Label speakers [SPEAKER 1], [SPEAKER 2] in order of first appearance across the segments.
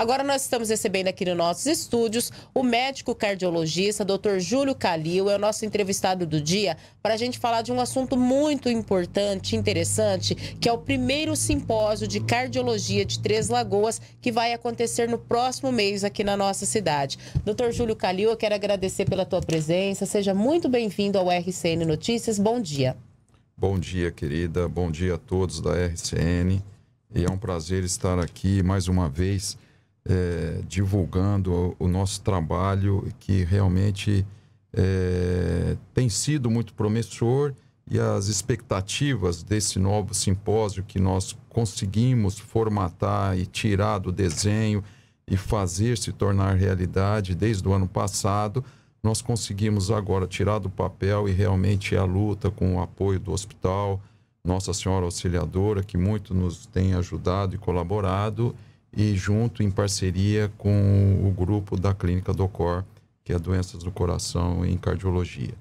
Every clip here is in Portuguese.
[SPEAKER 1] Agora nós estamos recebendo aqui nos nossos estúdios o médico cardiologista, Dr. Júlio Calil, é o nosso entrevistado do dia, para a gente falar de um assunto muito importante, interessante, que é o primeiro simpósio de cardiologia de Três Lagoas, que vai acontecer no próximo mês aqui na nossa cidade. Dr. Júlio Calil, eu quero agradecer pela tua presença. Seja muito bem-vindo ao RCN Notícias. Bom dia.
[SPEAKER 2] Bom dia, querida. Bom dia a todos da RCN. E é um prazer estar aqui mais uma vez é, divulgando o, nosso trabalho, que realmente é, tem sido muito promissor e as expectativas desse novo simpósio que nós conseguimos formatar e tirar do desenho e fazer se tornar realidade desde o ano passado, nós conseguimos agora tirar do papel e realmente a luta com o apoio do hospital, Nossa Senhora Auxiliadora, que muito nos tem ajudado e colaborado, e junto em parceria com o grupo da clínica do COR, que é doenças do coração em cardiologia.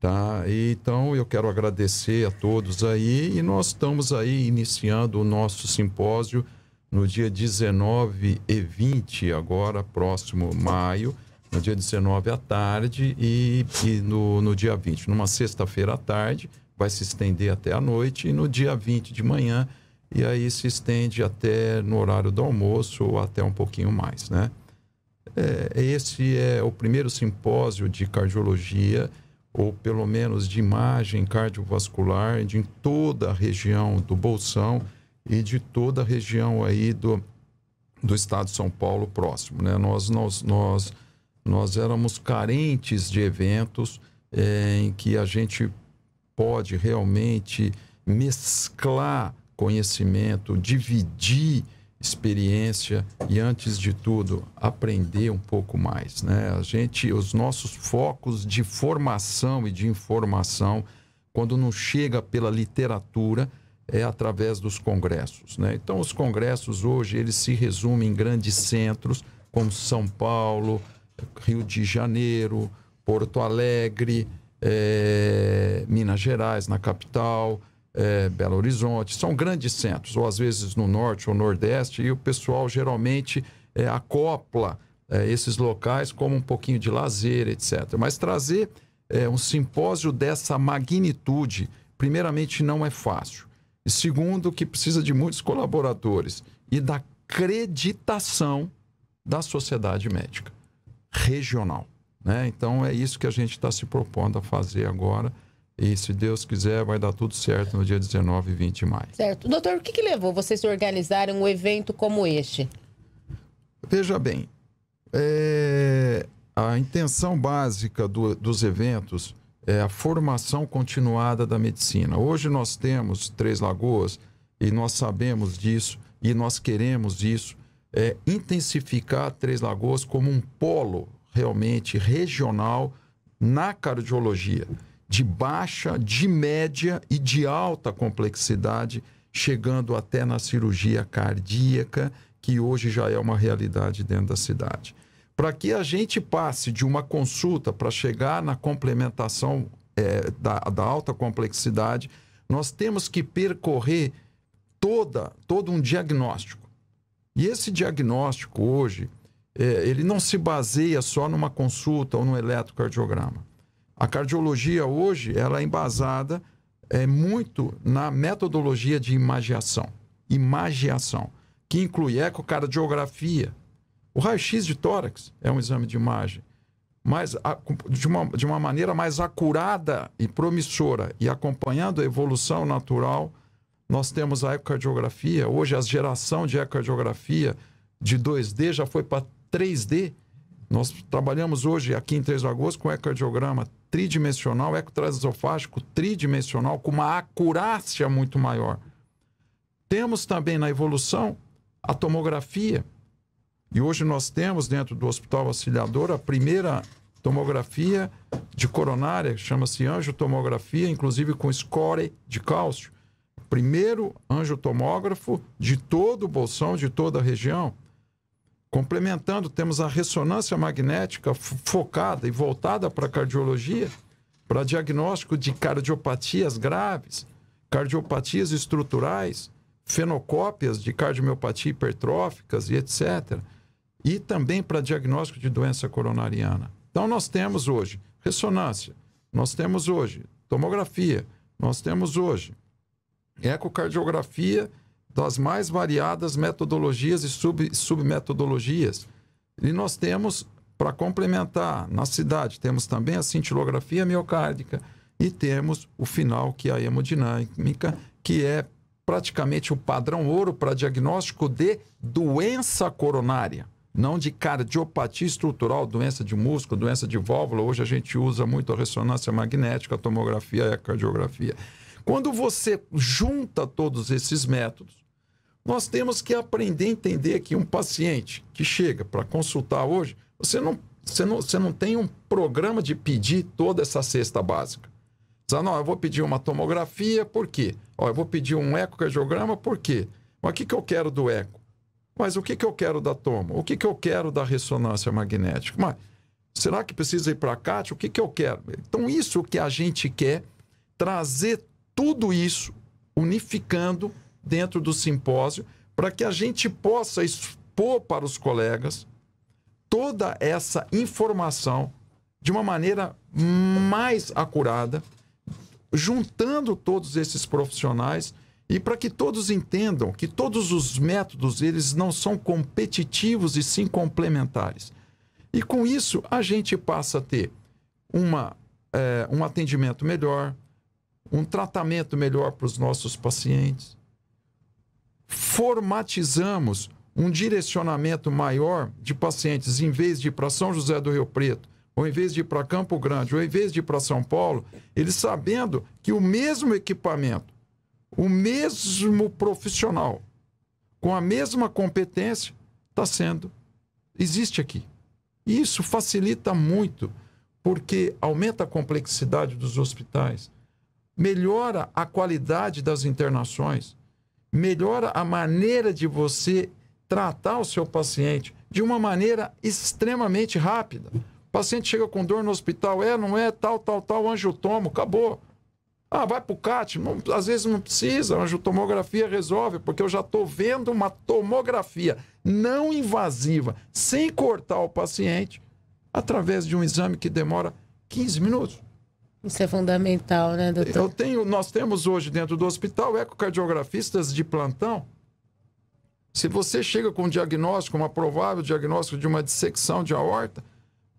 [SPEAKER 2] Tá? Então eu quero agradecer a todos aí e nós estamos aí iniciando o nosso simpósio no dia 19 e 20 agora, próximo maio, no dia 19 à tarde e, e no, no dia 20, numa sexta-feira à tarde, vai se estender até a noite e no dia 20 de manhã e aí se estende até no horário do almoço ou até um pouquinho mais, né? É, esse é o primeiro simpósio de cardiologia, ou pelo menos de imagem cardiovascular, de em toda a região do Bolsão e de toda a região aí do, do estado de São Paulo próximo, né? Nós, nós, nós, nós éramos carentes de eventos é, em que a gente pode realmente mesclar conhecimento, dividir experiência e antes de tudo aprender um pouco mais, né? A gente, os nossos focos de formação e de informação, quando não chega pela literatura, é através dos congressos, né? Então os congressos hoje eles se resumem em grandes centros como São Paulo, Rio de Janeiro, Porto Alegre, é, Minas Gerais na capital, é, Belo Horizonte, são grandes centros, ou às vezes no norte ou nordeste, e o pessoal geralmente é, acopla é, esses locais como um pouquinho de lazer, etc. Mas trazer é, um simpósio dessa magnitude, primeiramente, não é fácil. E segundo, que precisa de muitos colaboradores e da acreditação da sociedade médica regional. Né? Então, é isso que a gente está se propondo a fazer agora e se Deus quiser, vai dar tudo certo no dia 19 e 20 de maio.
[SPEAKER 1] Certo. Doutor, o que, que levou vocês a organizarem um evento como este?
[SPEAKER 2] Veja bem, é, a intenção básica do, dos eventos é a formação continuada da medicina. Hoje nós temos Três Lagoas e nós sabemos disso e nós queremos isso, é, intensificar Três Lagoas como um polo realmente regional na cardiologia de baixa, de média e de alta complexidade, chegando até na cirurgia cardíaca, que hoje já é uma realidade dentro da cidade. Para que a gente passe de uma consulta para chegar na complementação é, da, da alta complexidade, nós temos que percorrer toda, todo um diagnóstico. E esse diagnóstico hoje, é, ele não se baseia só numa consulta ou num eletrocardiograma. A cardiologia hoje ela é embasada é, muito na metodologia de imagiação. Imagiação, que inclui ecocardiografia. O raio-x de tórax é um exame de imagem, mas de uma, de uma maneira mais acurada e promissora e acompanhando a evolução natural, nós temos a ecocardiografia. Hoje, a geração de ecocardiografia de 2D já foi para 3D. Nós trabalhamos hoje aqui em Três agosto com ecocardiograma tridimensional, ecotransofágico tridimensional, com uma acurácia muito maior. Temos também na evolução a tomografia. E hoje nós temos dentro do Hospital Auxiliador a primeira tomografia de coronária, chama-se angiotomografia, inclusive com score de cálcio. Primeiro angiotomógrafo de todo o bolsão, de toda a região. Complementando, temos a ressonância magnética focada e voltada para a cardiologia, para diagnóstico de cardiopatias graves, cardiopatias estruturais, fenocópias de cardiomiopatia hipertróficas e etc. E também para diagnóstico de doença coronariana. Então, nós temos hoje ressonância, nós temos hoje tomografia, nós temos hoje ecocardiografia das mais variadas metodologias e sub, submetodologias. E nós temos, para complementar, na cidade, temos também a cintilografia miocárdica e temos o final, que é a hemodinâmica, que é praticamente o padrão ouro para diagnóstico de doença coronária, não de cardiopatia estrutural, doença de músculo, doença de válvula. Hoje a gente usa muito a ressonância magnética, a tomografia e a cardiografia. Quando você junta todos esses métodos, nós temos que aprender a entender que um paciente que chega para consultar hoje, você não, você, não, você não tem um programa de pedir toda essa cesta básica. Você não, eu vou pedir uma tomografia, por quê? Ó, eu vou pedir um ecocardiograma, por quê? Mas o que, que eu quero do eco? Mas o que, que eu quero da toma? O que, que eu quero da ressonância magnética? Mas será que precisa ir para a CAT? O que, que eu quero? Então, isso que a gente quer, trazer tudo isso unificando dentro do simpósio, para que a gente possa expor para os colegas toda essa informação de uma maneira mais acurada, juntando todos esses profissionais e para que todos entendam que todos os métodos eles não são competitivos e sim complementares. E com isso a gente passa a ter uma, é, um atendimento melhor, um tratamento melhor para os nossos pacientes, formatizamos um direcionamento maior de pacientes, em vez de ir para São José do Rio Preto, ou em vez de ir para Campo Grande, ou em vez de ir para São Paulo, eles sabendo que o mesmo equipamento, o mesmo profissional, com a mesma competência, está sendo, existe aqui. E isso facilita muito, porque aumenta a complexidade dos hospitais, melhora a qualidade das internações melhora a maneira de você tratar o seu paciente de uma maneira extremamente rápida. O paciente chega com dor no hospital, é, não é, tal, tal, tal, anjo tomo, acabou. Ah, vai para o CAT, não, às vezes não precisa, anjo tomografia resolve, porque eu já estou vendo uma tomografia não invasiva, sem cortar o paciente, através de um exame que demora
[SPEAKER 1] 15 minutos. Isso é fundamental, né, doutor? Eu
[SPEAKER 2] tenho, nós temos hoje dentro do hospital ecocardiografistas de plantão. Se você chega com um diagnóstico, uma provável diagnóstico de uma dissecção de aorta,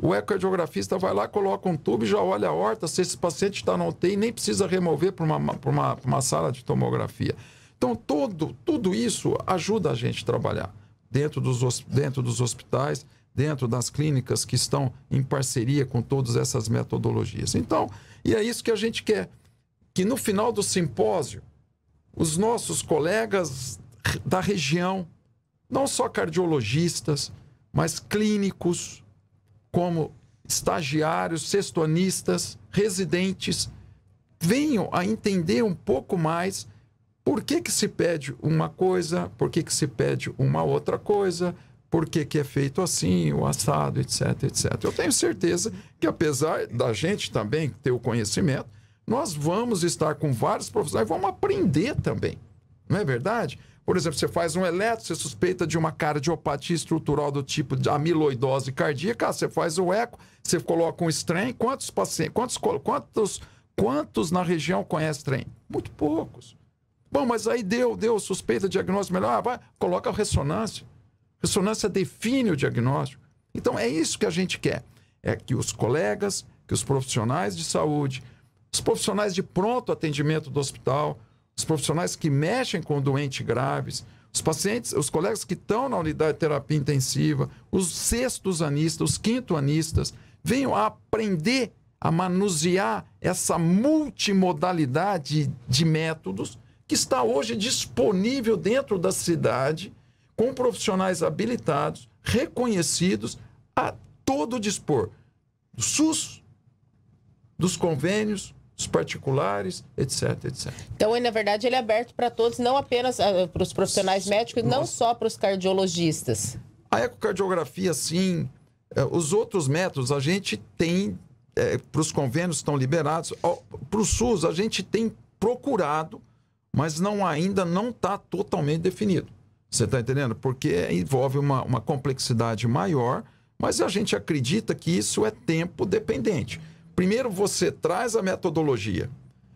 [SPEAKER 2] o ecocardiografista vai lá, coloca um tubo e já olha a horta, se esse paciente está na UTI, nem precisa remover para uma, uma, uma sala de tomografia. Então, todo, tudo isso ajuda a gente a trabalhar dentro dos, dentro dos hospitais dentro das clínicas que estão em parceria com todas essas metodologias. Então, e é isso que a gente quer, que no final do simpósio, os nossos colegas da região, não só cardiologistas, mas clínicos, como estagiários, sextonistas, residentes, venham a entender um pouco mais por que, que se pede uma coisa, por que, que se pede uma outra coisa, por que, que é feito assim, o assado, etc, etc. Eu tenho certeza que, apesar da gente também ter o conhecimento, nós vamos estar com vários profissionais, vamos aprender também. Não é verdade? Por exemplo, você faz um eletro, você suspeita de uma cardiopatia estrutural do tipo de amiloidose cardíaca, você faz o eco, você coloca um strain. Quantos pacientes, quantos, quantos, quantos na região conhece strain? Muito poucos. Bom, mas aí deu, deu suspeita, diagnóstico melhor, ah, vai, coloca a ressonância. Ressonância define o diagnóstico. Então é isso que a gente quer. É que os colegas, que os profissionais de saúde, os profissionais de pronto atendimento do hospital, os profissionais que mexem com doentes graves, os pacientes, os colegas que estão na unidade de terapia intensiva, os sextos anistas, os quinto anistas, venham a aprender a manusear essa multimodalidade de métodos que está hoje disponível dentro da cidade com profissionais habilitados, reconhecidos, a todo dispor do SUS, dos convênios, dos particulares, etc, etc.
[SPEAKER 1] Então, na verdade, ele é aberto para todos, não apenas ah, para os profissionais médicos, Nossa. não só para os cardiologistas. A
[SPEAKER 2] ecocardiografia, sim. É, os outros métodos a gente tem, é, para os convênios estão liberados. Para o SUS, a gente tem procurado, mas não ainda não está totalmente definido. Você está entendendo? Porque envolve uma, uma complexidade maior, mas a gente acredita que isso é tempo dependente. Primeiro, você traz a metodologia.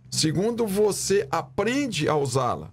[SPEAKER 2] Segundo, você aprende a usá-la.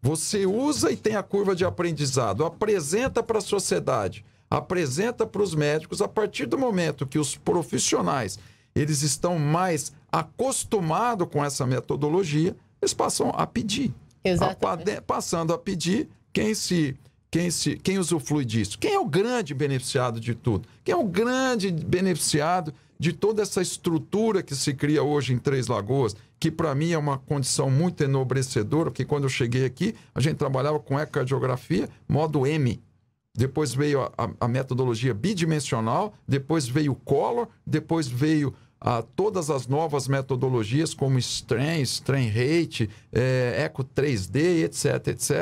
[SPEAKER 2] Você usa e tem a curva de aprendizado, apresenta para a sociedade, apresenta para os médicos. A partir do momento que os profissionais eles estão mais acostumados com essa metodologia, eles passam a pedir. Exatamente. A, passando a pedir, quem se quem, se, quem usufrui disso? Quem é o grande beneficiado de tudo? Quem é o grande beneficiado de toda essa estrutura que se cria hoje em Três Lagoas, que para mim é uma condição muito enobrecedora, porque quando eu cheguei aqui, a gente trabalhava com ecocardiografia, modo M. Depois veio a, a, a metodologia bidimensional, depois veio o color. depois veio a todas as novas metodologias como strain, strain rate, é, eco 3D, etc, etc.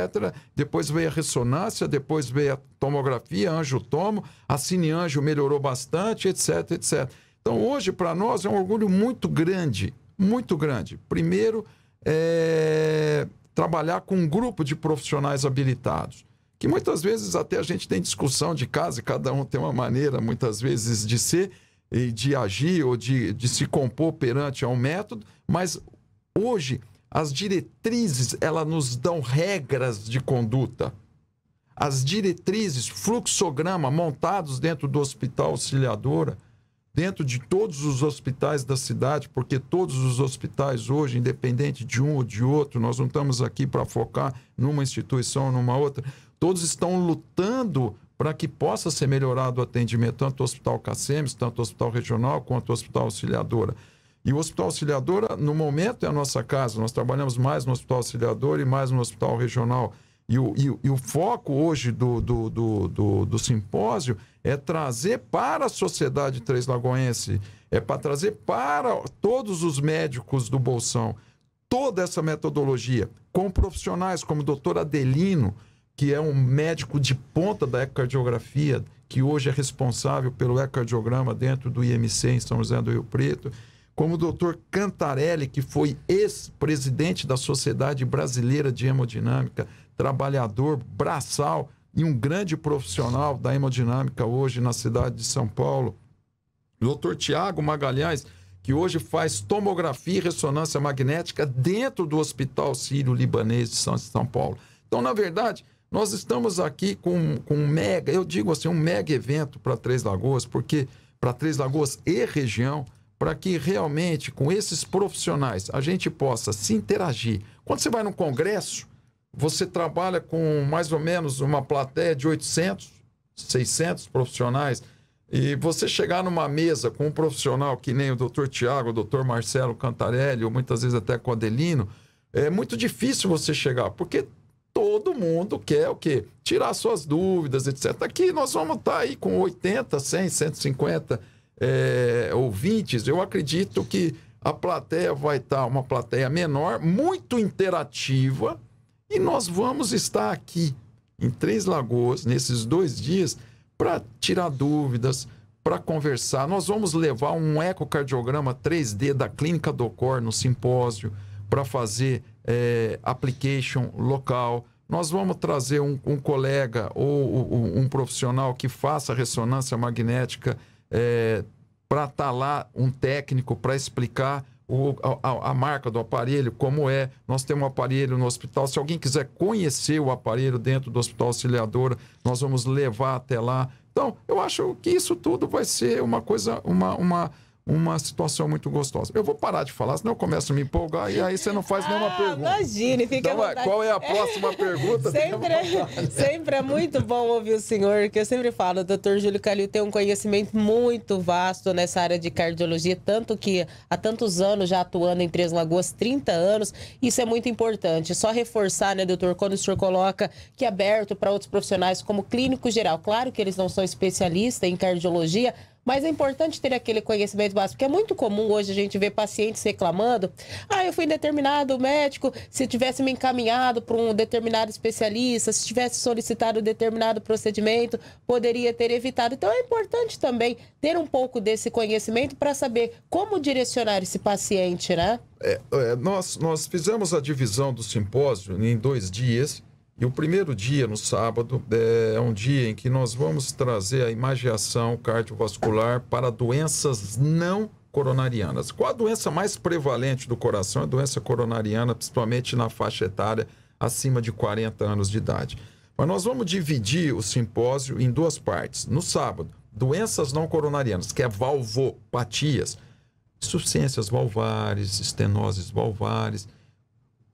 [SPEAKER 2] Depois veio a ressonância, depois veio a tomografia, anjo-tomo, a cine-anjo melhorou bastante, etc, etc. Então, hoje, para nós, é um orgulho muito grande, muito grande. Primeiro, é, trabalhar com um grupo de profissionais habilitados que muitas vezes até a gente tem discussão de casa e cada um tem uma maneira, muitas vezes, de ser, de agir ou de, de se compor perante a um método, mas hoje as diretrizes elas nos dão regras de conduta. As diretrizes, fluxograma montados dentro do hospital auxiliadora, dentro de todos os hospitais da cidade, porque todos os hospitais hoje, independente de um ou de outro, nós não estamos aqui para focar numa instituição ou numa outra, todos estão lutando para que possa ser melhorado o atendimento tanto do Hospital Cacemes, tanto do Hospital Regional, quanto do Hospital Auxiliadora. E o Hospital Auxiliadora, no momento, é a nossa casa. Nós trabalhamos mais no Hospital Auxiliadora e mais no Hospital Regional. E o, e, e o foco hoje do, do, do, do, do simpósio é trazer para a sociedade Três Lagoense, é para trazer para todos os médicos do Bolsão toda essa metodologia, com profissionais como o doutor Adelino, que é um médico de ponta da ecocardiografia, que hoje é responsável pelo ecocardiograma dentro do IMC em São José do Rio Preto, como o doutor Cantarelli, que foi ex-presidente da Sociedade Brasileira de Hemodinâmica, trabalhador braçal e um grande profissional da hemodinâmica hoje na cidade de São Paulo.
[SPEAKER 3] Doutor Tiago
[SPEAKER 2] Magalhães, que hoje faz tomografia e ressonância magnética dentro do Hospital Sírio-Libanês de São Paulo. Então, na verdade, nós estamos aqui com, com um mega, eu digo assim, um mega evento para Três Lagoas, porque para Três Lagoas e região, para que realmente com esses profissionais a gente possa se interagir. Quando você vai num congresso, você trabalha com mais ou menos uma plateia de 800, 600 profissionais, e você chegar numa mesa com um profissional que nem o doutor Tiago, o doutor Marcelo Cantarelli, ou muitas vezes até com o Adelino, é muito difícil você chegar, porque todo mundo quer o quê? Tirar suas dúvidas, etc. Aqui nós vamos estar tá aí com 80, 100, 150 é, ouvintes. Eu acredito que a plateia vai estar tá uma plateia menor, muito interativa, e nós vamos estar aqui em Três Lagoas nesses dois dias para tirar dúvidas, para conversar. Nós vamos levar um ecocardiograma 3D da Clínica do Cor no simpósio para fazer é, application local. Nós vamos trazer um, um colega ou, ou um profissional que faça ressonância magnética é, para estar tá lá, um técnico para explicar o, a, a, marca do aparelho, como é. Nós temos um aparelho no hospital. Se alguém quiser conhecer o aparelho dentro do Hospital auxiliador, nós vamos levar até lá. Então, eu acho que isso tudo vai ser uma coisa, uma, uma, uma situação muito gostosa. Eu vou parar de falar, senão eu começo a me empolgar e aí você não faz ah, nenhuma pergunta. Imagine, fica então, vontade. qual é a próxima pergunta? sempre, é,
[SPEAKER 1] sempre é muito bom ouvir o senhor, que eu sempre falo, o doutor Júlio Calil tem um conhecimento muito vasto nessa área de cardiologia, tanto que há tantos anos já atuando em Três Lagoas, 30 anos, isso é muito importante. Só reforçar, né, doutor, quando o senhor coloca que é aberto para outros profissionais como clínico geral. Claro que eles não são especialistas em cardiologia, mas é importante ter aquele conhecimento básico, porque é muito comum hoje a gente ver pacientes reclamando: ah, eu fui em determinado médico, se tivesse me encaminhado para um determinado especialista, se tivesse solicitado um determinado procedimento, poderia ter evitado. Então é importante também ter um pouco desse conhecimento para saber como direcionar esse paciente, né?
[SPEAKER 2] É, é, nós, nós fizemos a divisão do simpósio em dois dias e o primeiro dia, no sábado, é, é um dia em que nós vamos trazer a imagiação cardiovascular para doenças não coronarianas. Qual a doença mais prevalente do coração? É a doença coronariana, principalmente na faixa etária acima de 40 anos de idade. Mas nós vamos dividir o simpósio em duas partes. No sábado, doenças não coronarianas, que é valvopatias, insuficiências valvares, estenoses valvares,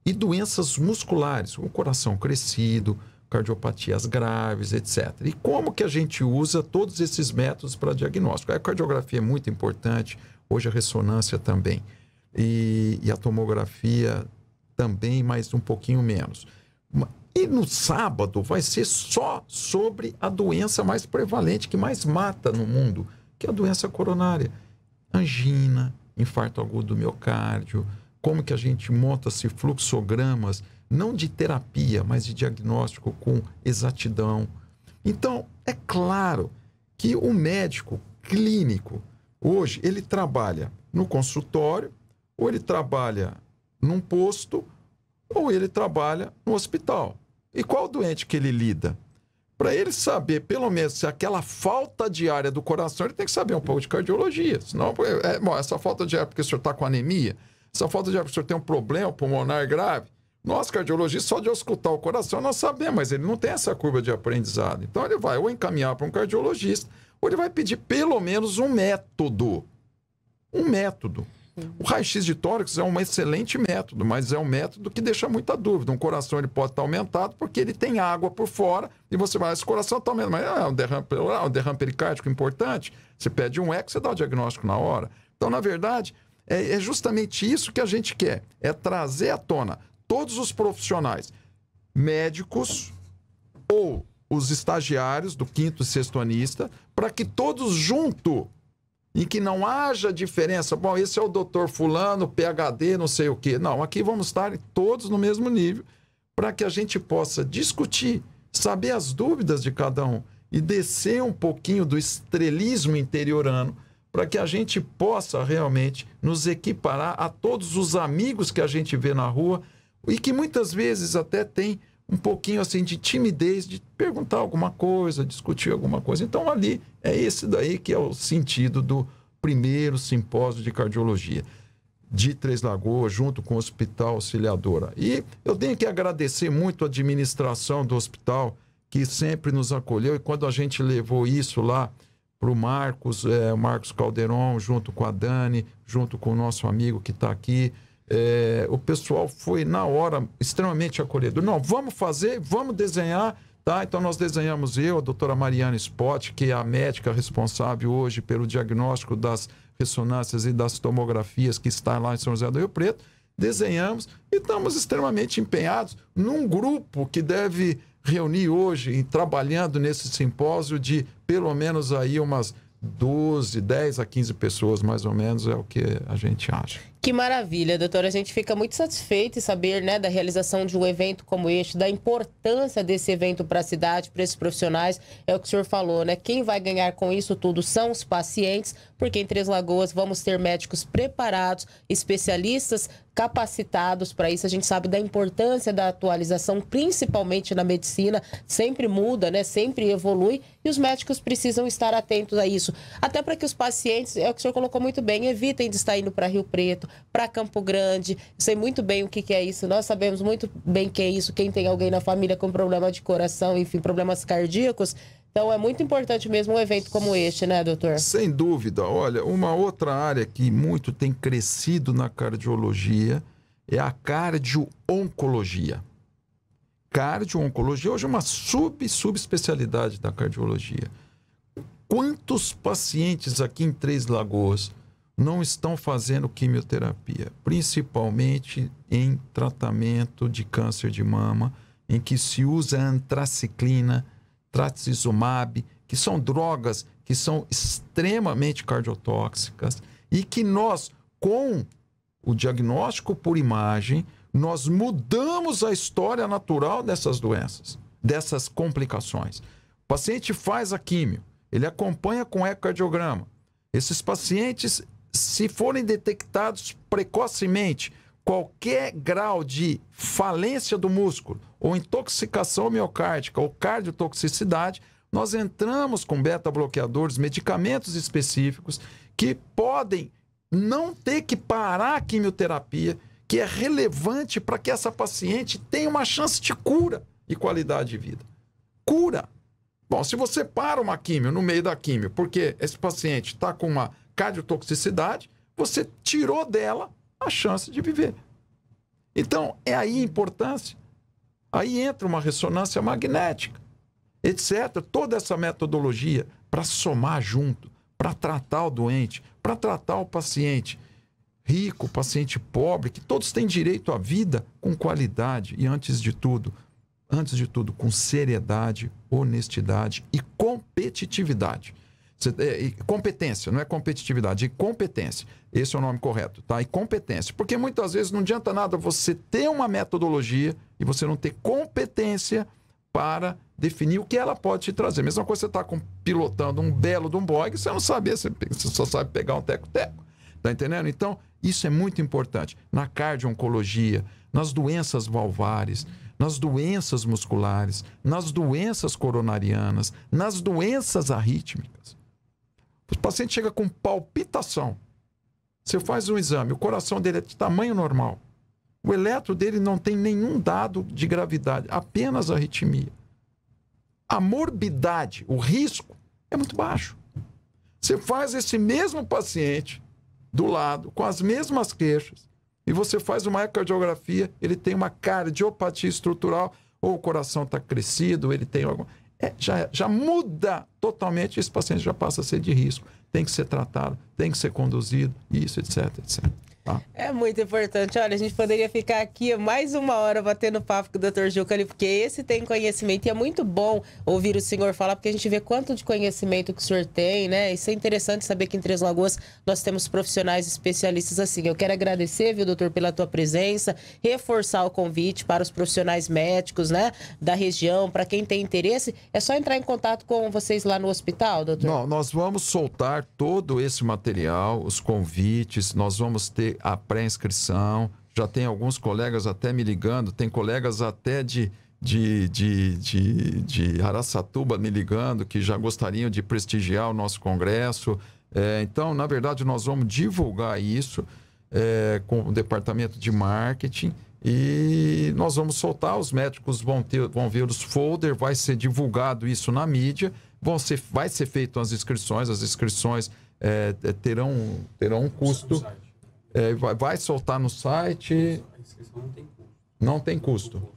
[SPEAKER 2] e doenças musculares, o coração crescido, cardiopatias graves, etc. E como que a gente usa todos esses métodos para diagnóstico? A cardiografia é muito importante, hoje a ressonância também, e, e a tomografia também, mas um pouquinho menos. E no sábado vai ser só sobre a doença mais prevalente, que mais mata no mundo, que é a doença coronária. Angina, infarto agudo do miocárdio, como que a gente monta-se fluxogramas, não de terapia, mas de diagnóstico com exatidão. Então, é claro que o médico clínico, hoje, ele trabalha no consultório, ou ele trabalha num posto, ou ele trabalha no hospital. E qual doente que ele lida? Para ele saber, pelo menos, se aquela falta diária do coração, ele tem que saber um pouco de cardiologia. Senão, é, é bom, essa falta diária porque o senhor está com anemia, essa falta de ar, o senhor tem um problema pulmonar grave? Nós, cardiologistas, só de escutar o coração, nós sabemos, mas ele não tem essa curva de aprendizado. Então, ele vai ou encaminhar para um cardiologista, ou ele vai pedir pelo menos um método. Um método. O raio-x de tórax é um excelente método, mas é um método que deixa muita dúvida. Um coração ele pode estar aumentado porque ele tem água por fora e você vai, esse coração está aumentado, mas ah, é um derrame, é um derrame pericárdico importante. Você pede um eco, você dá o diagnóstico na hora. Então, na verdade, é, é justamente isso que a gente quer: é trazer à tona todos os profissionais, médicos ou os estagiários do quinto e sexto anista, para que todos junto, e que não haja diferença, bom, esse é o doutor fulano, PhD, não sei o quê. Não, aqui vamos estar todos no mesmo nível, para que a gente possa discutir, saber as dúvidas de cada um e descer um pouquinho do estrelismo interiorano para que a gente possa realmente nos equiparar a todos os amigos que a gente vê na rua e que muitas vezes até tem um pouquinho assim de timidez de perguntar alguma coisa, discutir alguma coisa. Então ali é esse daí que é o sentido do primeiro simpósio de cardiologia de Três Lagoas, junto com o Hospital Auxiliadora. E eu tenho que agradecer muito a administração do hospital, que sempre nos acolheu. E quando a gente levou isso lá para o Marcos, é, Marcos Calderon, junto com a Dani, junto com o nosso amigo que está aqui. É, o pessoal foi, na hora, extremamente acolhedor. Não, vamos fazer, vamos desenhar. Tá? Então, nós desenhamos eu, a doutora Mariana Spott, que é a médica responsável hoje pelo diagnóstico das ressonâncias e das tomografias que está lá em São José do Rio Preto. Desenhamos e estamos extremamente empenhados num grupo que deve reuni hoje, e trabalhando nesse simpósio, de pelo menos aí umas 12, 10 a 15 pessoas, mais ou menos, é o que a gente acha.
[SPEAKER 1] Que maravilha, doutora. A gente fica muito satisfeito em saber né, da realização de um evento como este, da importância desse evento para a cidade, para esses profissionais. É o que o senhor falou, né? Quem vai ganhar com isso tudo são os pacientes, porque em Três Lagoas vamos ter médicos preparados, especialistas capacitados para isso. A gente sabe da importância da atualização, principalmente na medicina, sempre muda, né? Sempre evolui e os médicos precisam estar atentos a isso. Até para que os pacientes, é o que o senhor colocou muito bem, evitem de estar indo para Rio Preto, para Campo Grande. Eu sei muito bem o que, que é isso. Nós sabemos muito bem o que é isso. Quem tem alguém na família com problema de coração, enfim, problemas cardíacos, então é muito importante mesmo um evento como este, né, doutor?
[SPEAKER 2] Sem dúvida. Olha, uma outra área que muito tem crescido na cardiologia é a cardio-oncologia. Cardio-oncologia hoje é uma sub-subespecialidade da cardiologia. Quantos pacientes aqui em Três Lagoas não estão fazendo quimioterapia, principalmente em tratamento de câncer de mama, em que se usa antraciclina, tratizumab, que são drogas que são extremamente cardiotóxicas e que nós, com o diagnóstico por imagem, nós mudamos a história natural dessas doenças, dessas complicações. O paciente faz a químio, ele acompanha com ecocardiograma. Esses pacientes, se forem detectados precocemente, qualquer grau de falência do músculo ou intoxicação miocárdica ou cardiotoxicidade, nós entramos com beta-bloqueadores, medicamentos específicos que podem não ter que parar a quimioterapia, que é relevante para que essa paciente tenha uma chance de cura e qualidade de vida. Cura. Bom, se você para uma quimio no meio da quimio, porque esse paciente está com uma cardiotoxicidade, você tirou dela a chance de viver. Então, é aí a importância. Aí entra uma ressonância magnética, etc. Toda essa metodologia para somar junto, para tratar o doente, para tratar o paciente rico, paciente pobre, que todos têm direito à vida com qualidade e, antes de tudo, antes de tudo, com seriedade, honestidade e competitividade. É, e competência, não é competitividade, e competência. Esse é o nome correto, tá? E competência. Porque muitas vezes não adianta nada você ter uma metodologia e você não ter competência para definir o que ela pode te trazer. Mesma coisa você está pilotando um belo de um você não sabe, você, você só sabe pegar um teco-teco. Tá entendendo? Então, isso é muito importante. Na cardio-oncologia, nas doenças valvares, nas doenças musculares, nas doenças coronarianas, nas doenças arrítmicas. O paciente chega com palpitação. Você faz um exame, o coração dele é de tamanho normal. O eletro dele não tem nenhum dado de gravidade, apenas arritmia. A morbidade, o risco, é muito baixo. Você faz esse mesmo paciente do lado, com as mesmas queixas, e você faz uma ecocardiografia, ele tem uma cardiopatia estrutural, ou o coração está crescido, ele tem alguma é, já, já muda totalmente, esse paciente já passa a ser de risco, tem que ser tratado, tem que ser conduzido, isso, etc, etc. Tá?
[SPEAKER 1] É muito importante. Olha, a gente poderia ficar aqui mais uma hora batendo papo com o Dr. Juca ali, porque esse tem conhecimento e é muito bom ouvir o senhor falar, porque a gente vê quanto de conhecimento que o senhor tem, né? Isso é interessante saber que em Três Lagoas nós temos profissionais especialistas assim. Eu quero agradecer, viu, doutor, pela tua presença, reforçar o convite para os profissionais médicos, né, da região, para quem tem interesse, é só entrar em contato com vocês lá no hospital, doutor? Não,
[SPEAKER 2] nós vamos soltar todo esse material, os convites, nós vamos ter a pré-inscrição. Já tem alguns colegas até me ligando, tem colegas até de, de, de, de, de Araçatuba me ligando que já gostariam de prestigiar o nosso congresso. É, então, na verdade, nós vamos divulgar isso é, com o departamento de marketing e nós vamos soltar. Os médicos vão, ter, vão ver os folder, vai ser divulgado isso na mídia, vão ser, vai ser feito as inscrições, as inscrições é, terão, terão um custo. É, vai, vai, soltar no site.
[SPEAKER 3] A inscrição não tem custo.
[SPEAKER 2] Não tem custo. Não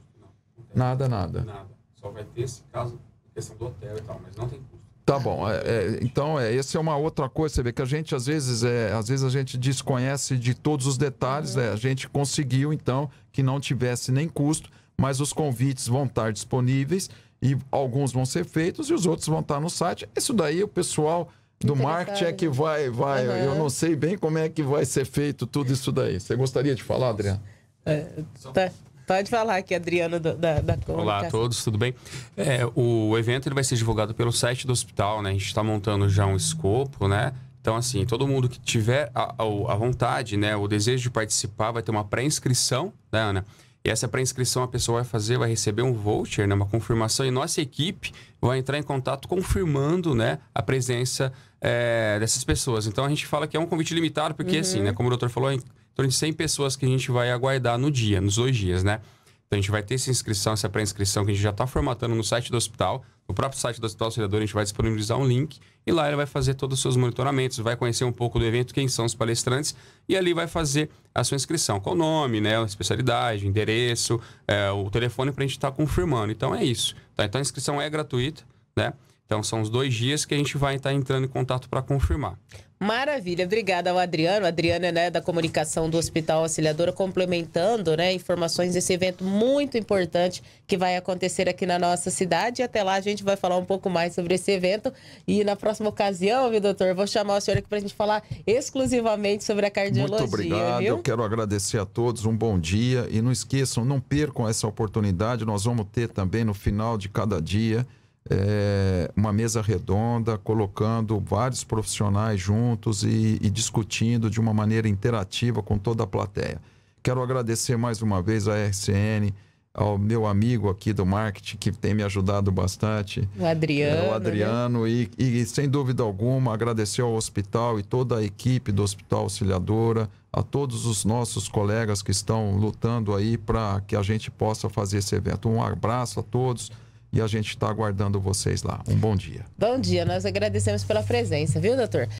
[SPEAKER 2] não. nada, nada.
[SPEAKER 3] Nada. Só vai ter esse caso, questão do hotel e tal, mas não tem custo.
[SPEAKER 2] Tá bom. É, é, então, é, essa é uma outra coisa, você vê que a gente às vezes, é, às vezes a gente desconhece de todos os detalhes, é, A gente conseguiu então que não tivesse nem custo, mas os convites vão estar disponíveis e alguns vão ser feitos e os outros vão estar no site. Isso daí o pessoal do marketing é que vai, vai. Uhum. Eu não sei bem como é que vai ser feito tudo isso daí. Você gostaria de falar, Adriana?
[SPEAKER 1] É, tá. Pode falar aqui, Adriano, da, da Olá a todos,
[SPEAKER 3] tudo bem? É, o evento ele vai ser divulgado pelo site do hospital, né? A gente está montando já um escopo, né? Então, assim, todo mundo que tiver a, a vontade, né, o desejo de participar, vai ter uma pré-inscrição, né, Ana? E essa pré-inscrição a pessoa vai fazer, vai receber um voucher, né, uma confirmação. E nossa equipe vai entrar em contato confirmando né, a presença é, dessas pessoas. Então a gente fala que é um convite limitado, porque uhum. assim, né, uhum. como o doutor falou, em torno de 100 pessoas que a gente vai aguardar no dia, nos dois dias, né? Então a gente vai ter essa inscrição, essa pré-inscrição que a gente já está formatando no site do hospital. No próprio site do Hospital Auxiliador, a gente vai disponibilizar um link e lá ele vai fazer todos os seus monitoramentos, vai conhecer um pouco do evento, quem são os palestrantes e ali vai fazer a sua inscrição. Qual o nome, né, a especialidade, endereço, é, o telefone para a gente estar tá confirmando. Então é isso. Tá? Então a inscrição é gratuita, né? Então são os dois dias que a gente vai estar tá entrando em contato para confirmar.
[SPEAKER 1] Maravilha, obrigada ao Adriano. Adriana, é, né, da comunicação do Hospital Auxiliadora, complementando, né, informações desse evento muito importante que vai acontecer aqui na nossa cidade. Até lá a gente vai falar um pouco mais sobre esse evento e na próxima ocasião, viu, doutor, vou chamar o senhor aqui para a gente falar exclusivamente sobre a cardiologia. Muito obrigado. Viu? Eu
[SPEAKER 2] quero agradecer a todos. Um bom dia e não esqueçam, não percam essa oportunidade. Nós vamos ter também no final de cada dia é, uma mesa redonda, colocando vários profissionais juntos e, e discutindo de uma maneira interativa com toda a plateia. Quero agradecer mais uma vez à RCN, ao meu amigo aqui do marketing, que tem me ajudado bastante.
[SPEAKER 1] O Adriano. É, o né? Adriano.
[SPEAKER 2] Né? E, e, sem dúvida alguma, agradecer ao hospital e toda a equipe do Hospital Auxiliadora, a todos os nossos colegas que estão lutando aí para que a gente possa fazer esse evento. Um abraço a todos e a gente está aguardando vocês lá. Um bom dia.
[SPEAKER 1] Bom dia, nós agradecemos pela presença, viu, doutor?